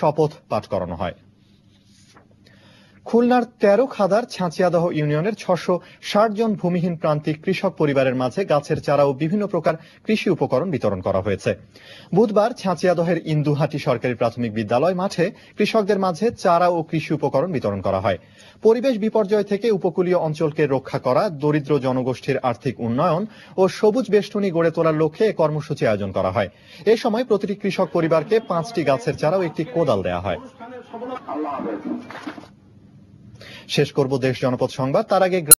শপথ পাঠ করানো হয় খুলনার তেরো খাদার ছাঁচিয়াদহ ইউনিয়নের ছশো ষাট জন ভূমিহীন প্রান্তিক কৃষক পরিবারের মাঝে গাছের চারা ও বিভিন্ন প্রকার কৃষি উপকরণ বিতরণ করা হয়েছে বুধবার ছাঁচিয়াদহের ইন্দুহাটি সরকারি প্রাথমিক বিদ্যালয় মাঠে কৃষকদের মাঝে চারা ও কৃষি উপকরণ বিতরণ করা হয় পরিবেশ বিপর্যয় থেকে উপকূলীয় অঞ্চলকে রক্ষা করা দরিদ্র জনগোষ্ঠীর আর্থিক উন্নয়ন ও সবুজ বেষ্টনী গড়ে তোলার লক্ষ্যে কর্মসূচি আয়োজন করা হয় এ সময় প্রতিটি কৃষক পরিবারকে পাঁচটি গাছের চারাও একটি কোদাল দেওয়া হয় শেষ করব দেশ জনপদ সংবাদ তার আগে